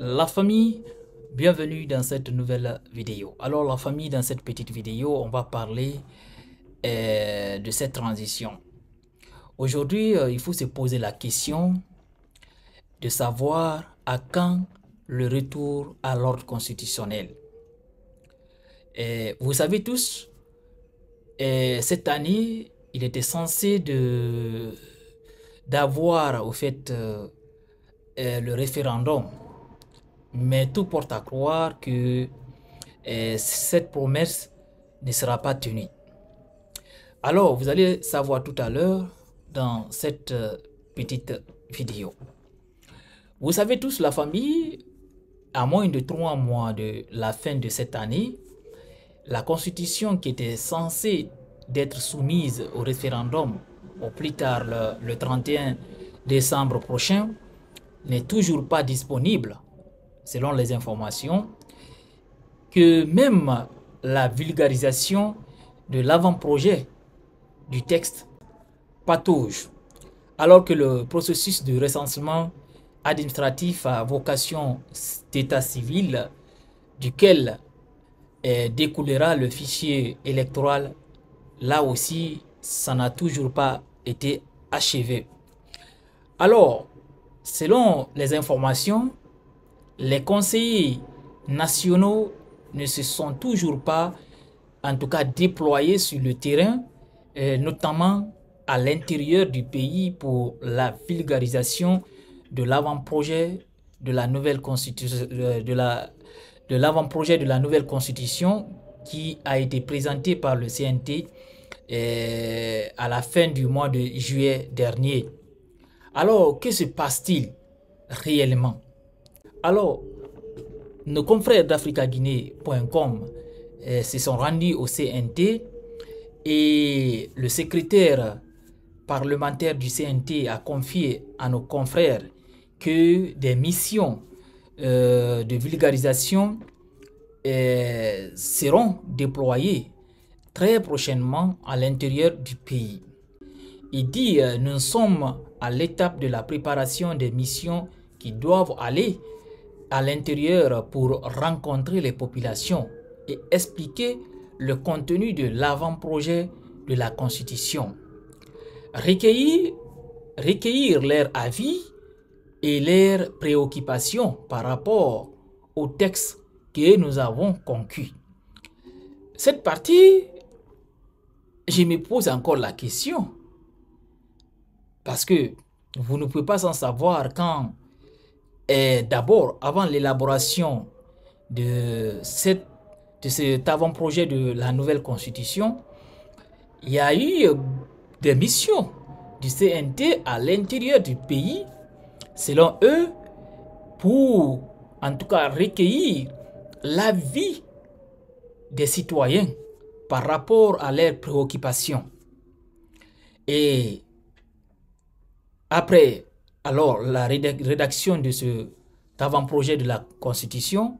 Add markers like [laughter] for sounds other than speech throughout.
La famille, bienvenue dans cette nouvelle vidéo. Alors la famille, dans cette petite vidéo, on va parler euh, de cette transition. Aujourd'hui, euh, il faut se poser la question de savoir à quand le retour à l'ordre constitutionnel. Euh, vous savez tous, cette année, il était censé d'avoir au fait le référendum mais tout porte à croire que euh, cette promesse ne sera pas tenue. Alors, vous allez savoir tout à l'heure dans cette euh, petite vidéo. Vous savez tous, la famille, à moins de trois mois de la fin de cette année, la constitution qui était censée d'être soumise au référendum au plus tard le 31 décembre prochain n'est toujours pas disponible selon les informations, que même la vulgarisation de l'avant-projet du texte patauge, alors que le processus de recensement administratif à vocation d'état civil, duquel découlera le fichier électoral, là aussi, ça n'a toujours pas été achevé. Alors, selon les informations, les conseillers nationaux ne se sont toujours pas, en tout cas, déployés sur le terrain, euh, notamment à l'intérieur du pays pour la vulgarisation de l'avant-projet de la nouvelle constitution euh, de l'avant-projet de la nouvelle constitution qui a été présenté par le CNT euh, à la fin du mois de juillet dernier. Alors, que se passe-t-il réellement alors, nos confrères d'AfricaGuinée.com eh, se sont rendus au CNT et le secrétaire parlementaire du CNT a confié à nos confrères que des missions euh, de vulgarisation eh, seront déployées très prochainement à l'intérieur du pays. Il dit, euh, nous sommes à l'étape de la préparation des missions qui doivent aller à l'intérieur pour rencontrer les populations et expliquer le contenu de l'avant-projet de la Constitution, recueillir, recueillir leur avis et leurs préoccupations par rapport au texte que nous avons conquis. Cette partie, je me pose encore la question, parce que vous ne pouvez pas en savoir quand d'abord, avant l'élaboration de, de cet avant-projet de la nouvelle constitution, il y a eu euh, des missions du CNT à l'intérieur du pays, selon eux, pour en tout cas recueillir l'avis des citoyens par rapport à leurs préoccupations. Et après alors, la rédaction de ce avant-projet de la Constitution,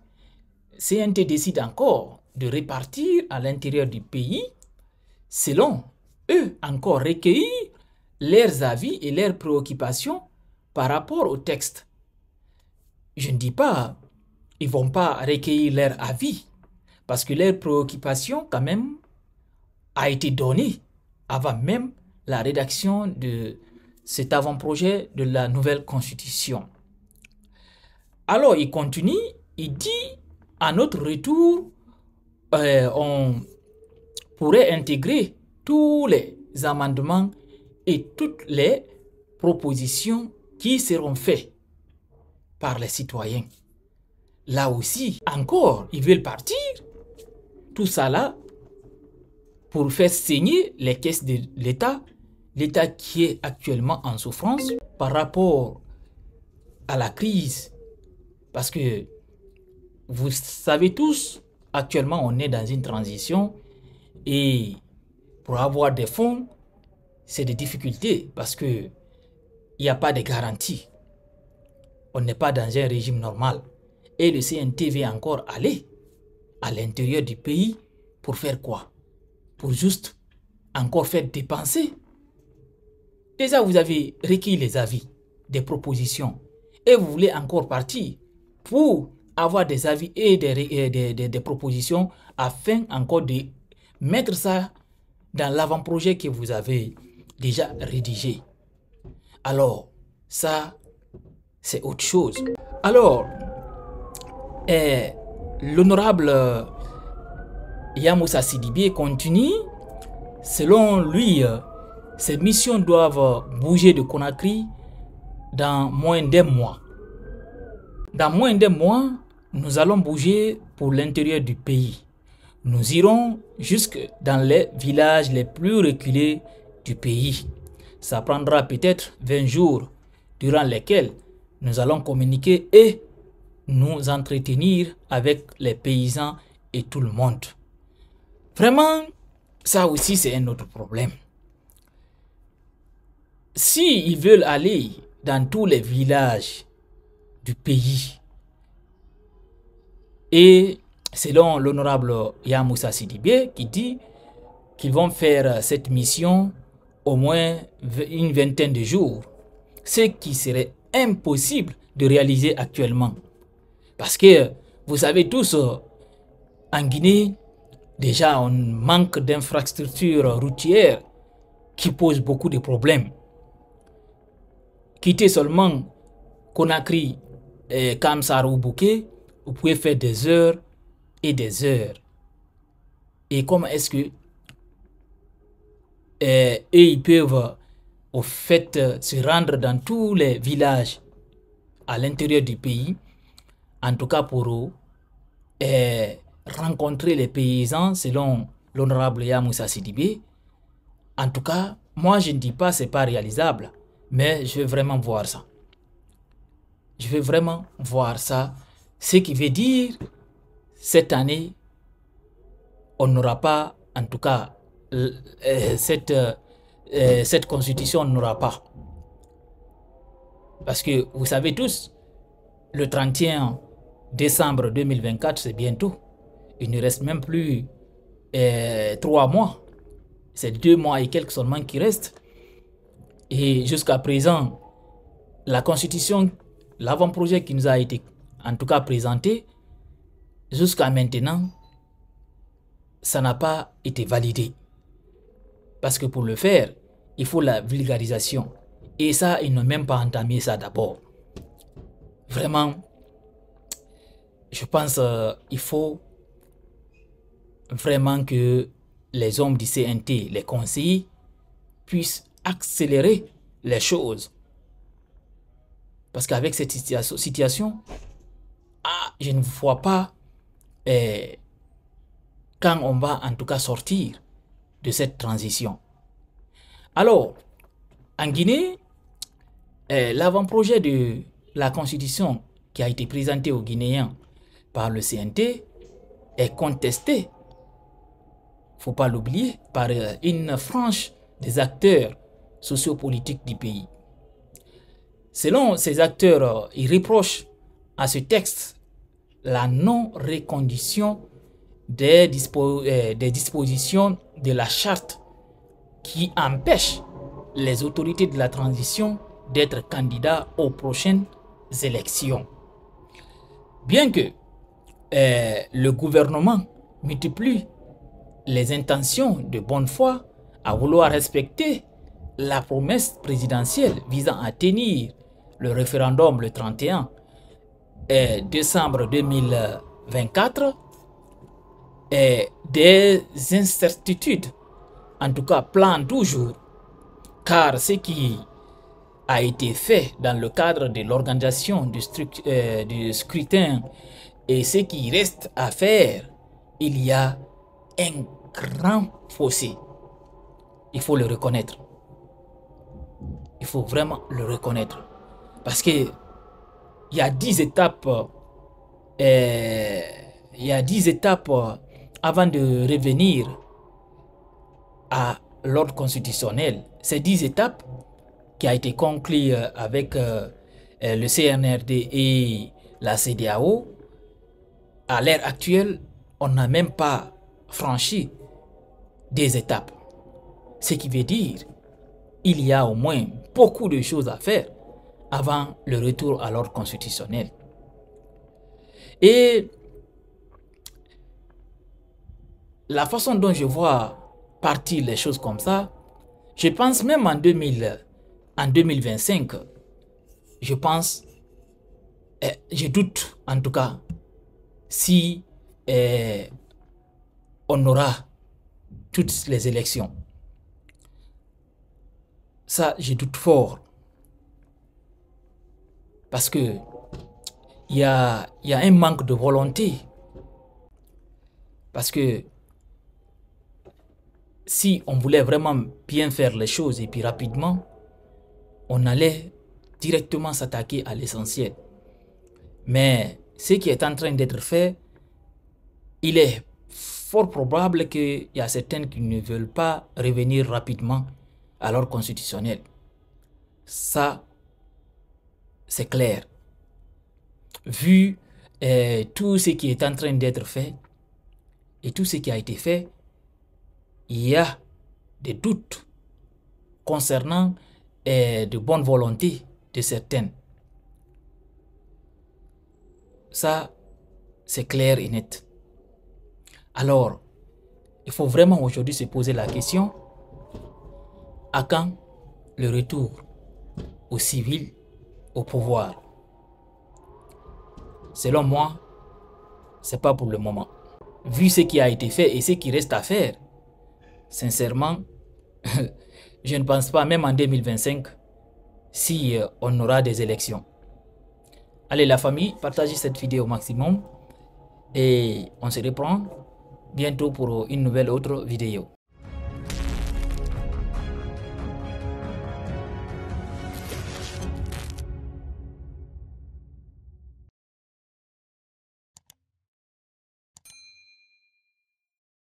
CNT décide encore de répartir à l'intérieur du pays, selon eux encore recueillir leurs avis et leurs préoccupations par rapport au texte. Je ne dis pas, ils vont pas recueillir leurs avis, parce que leurs préoccupations, quand même, a été donnée avant même la rédaction de, cet avant-projet de la nouvelle constitution. Alors il continue, il dit, à notre retour, euh, on pourrait intégrer tous les amendements et toutes les propositions qui seront faites par les citoyens. Là aussi, encore, ils veulent partir. Tout ça là, pour faire saigner les caisses de l'État l'État qui est actuellement en souffrance par rapport à la crise. Parce que vous savez tous, actuellement on est dans une transition et pour avoir des fonds, c'est des difficultés parce que il n'y a pas de garantie. On n'est pas dans un régime normal. Et le CNT veut encore aller à l'intérieur du pays pour faire quoi Pour juste encore faire dépenser Déjà, vous avez requis les avis, des propositions, et vous voulez encore partir pour avoir des avis et des, des, propositions afin encore de mettre ça dans l'avant-projet que vous avez déjà rédigé. Alors, ça, c'est autre chose. Alors, eh, l'honorable euh, Yamoussa Sidibé continue. Selon lui, euh, ces missions doivent bouger de Conakry dans moins d'un mois. Dans moins d'un mois, nous allons bouger pour l'intérieur du pays. Nous irons jusque dans les villages les plus reculés du pays. Ça prendra peut-être 20 jours durant lesquels nous allons communiquer et nous entretenir avec les paysans et tout le monde. Vraiment, ça aussi c'est un autre problème si ils veulent aller dans tous les villages du pays, et selon l'honorable Yamoussa Sidibé qui dit qu'ils vont faire cette mission au moins une vingtaine de jours, ce qui serait impossible de réaliser actuellement. Parce que vous savez tous, en Guinée, déjà on manque d'infrastructures routières qui posent beaucoup de problèmes quitter seulement Conakry, comme eh, Kamsar ou Bouquet, vous pouvez faire des heures et des heures. Et comment est-ce que eh, ils peuvent au fait se rendre dans tous les villages à l'intérieur du pays, en tout cas pour eux, eh, rencontrer les paysans selon l'honorable Yamoussa Sidibé. En tout cas, moi je ne dis pas c'est pas réalisable. Mais je veux vraiment voir ça. Je veux vraiment voir ça. Ce qui veut dire, cette année, on n'aura pas, en tout cas, euh, cette, euh, euh, cette constitution n'aura pas. Parce que vous savez tous, le 31 décembre 2024, c'est bientôt. Il ne reste même plus trois mois. C'est deux mois et quelques seulement qui restent. Et jusqu'à présent, la Constitution, l'avant-projet qui nous a été en tout cas présenté, jusqu'à maintenant, ça n'a pas été validé. Parce que pour le faire, il faut la vulgarisation. Et ça, ils n'ont même pas entamé ça d'abord. Vraiment, je pense qu'il euh, faut vraiment que les hommes du CNT, les conseillers, puissent accélérer les choses. Parce qu'avec cette situation, ah, je ne vois pas eh, quand on va en tout cas sortir de cette transition. Alors, en Guinée, eh, l'avant-projet de la constitution qui a été présenté aux Guinéens par le CNT est contesté, faut pas l'oublier, par euh, une frange des acteurs sociopolitique du pays. Selon ces acteurs, euh, ils reprochent à ce texte la non récondition euh, des, dispositions de la charte qui empêche les autorités de la transition d'être candidats aux prochaines élections. Bien que euh, le gouvernement multiplie les intentions de bonne foi à vouloir respecter la promesse présidentielle visant à tenir le référendum le 31 décembre 2024 et des incertitudes, en tout cas plan toujours, car ce qui a été fait dans le cadre de l'organisation du, euh, du, scrutin et ce qui reste à faire, il y a un grand fossé. Il faut le reconnaître. Il faut vraiment le reconnaître. Parce que il y a dix étapes. Euh, il y a dix étapes euh, avant de revenir à l'ordre constitutionnel. Ces dix étapes qui a été conclues euh, avec le CNRD et la CDAO, à l'ère actuelle, on n'a même pas franchi des étapes. Ce qui veut dire il y a au moins beaucoup de choses à faire avant le retour à l'ordre constitutionnel. Et la façon dont je vois partir les choses comme ça, je pense même en, 2000, en 2025, je pense, eh, je doute en tout cas si eh, on aura toutes les élections ça, j'ai doute fort. Parce que il y a, un manque de volonté. Parce que si on voulait vraiment bien faire les choses et puis rapidement, on allait directement s'attaquer à l'essentiel. Mais ce qui est en train d'être fait, il est fort probable qu'il y a certains qui ne veulent pas revenir rapidement alors constitutionnel, Ça, c'est clair. Vu euh, tout ce qui est en train d'être fait et tout ce qui a été fait, il y a des doutes concernant euh, de bonne volonté de certaines. Ça, c'est clair et net. Alors, il faut vraiment aujourd'hui se poser la question à quand le retour aux civils au pouvoir Selon moi, c'est pas pour le moment. Vu ce qui a été fait et ce qui reste à faire, sincèrement, [laughs] je ne pense pas, même en 2025, si euh, on aura des élections. Allez la famille, partagez cette vidéo au maximum et on se reprend bientôt pour une nouvelle autre vidéo.